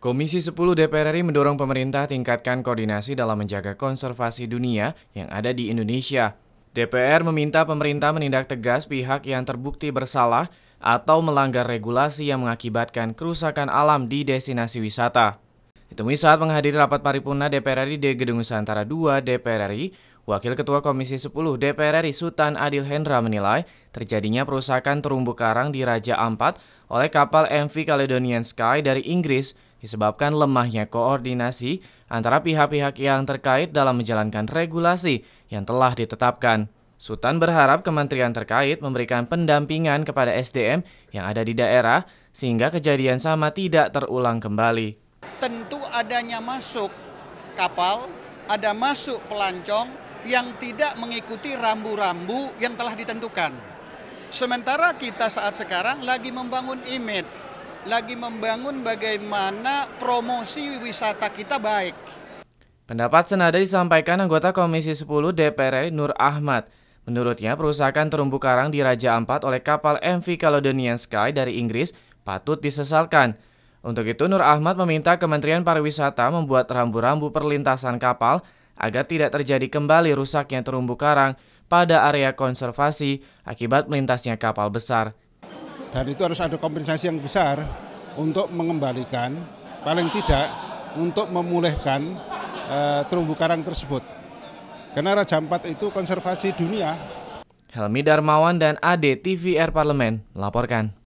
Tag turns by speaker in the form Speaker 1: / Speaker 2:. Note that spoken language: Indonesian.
Speaker 1: Komisi 10 DPR RI mendorong pemerintah tingkatkan koordinasi dalam menjaga konservasi dunia yang ada di Indonesia. DPR meminta pemerintah menindak tegas pihak yang terbukti bersalah atau melanggar regulasi yang mengakibatkan kerusakan alam di destinasi wisata. Ditemui saat menghadiri rapat paripurna DPR RI di Gedung Nusantara II DPR RI, Wakil Ketua Komisi 10 DPR RI Sultan Adil Hendra menilai terjadinya perusakan terumbu karang di Raja Ampat oleh kapal MV Caledonian Sky dari Inggris disebabkan lemahnya koordinasi antara pihak-pihak yang terkait dalam menjalankan regulasi yang telah ditetapkan. Sultan berharap kementerian terkait memberikan pendampingan kepada SDM yang ada di daerah sehingga kejadian sama tidak terulang kembali.
Speaker 2: Tentu adanya masuk kapal, ada masuk pelancong yang tidak mengikuti rambu-rambu yang telah ditentukan. Sementara kita saat sekarang lagi membangun image lagi membangun bagaimana promosi wisata kita baik.
Speaker 1: Pendapat senada disampaikan anggota Komisi 10 DPR Nur Ahmad. Menurutnya, perusakan terumbu karang di Raja Ampat oleh kapal MV Caledonian Sky dari Inggris patut disesalkan. Untuk itu, Nur Ahmad meminta Kementerian Pariwisata membuat rambu-rambu perlintasan kapal agar tidak terjadi kembali rusaknya terumbu karang pada area konservasi akibat melintasnya kapal besar
Speaker 3: dan itu harus ada kompensasi yang besar untuk mengembalikan paling tidak untuk memulihkan e, terumbu karang tersebut karena Raja Ampat itu konservasi dunia
Speaker 1: Helmi Darmawan dan AD TVR Parlemen laporkan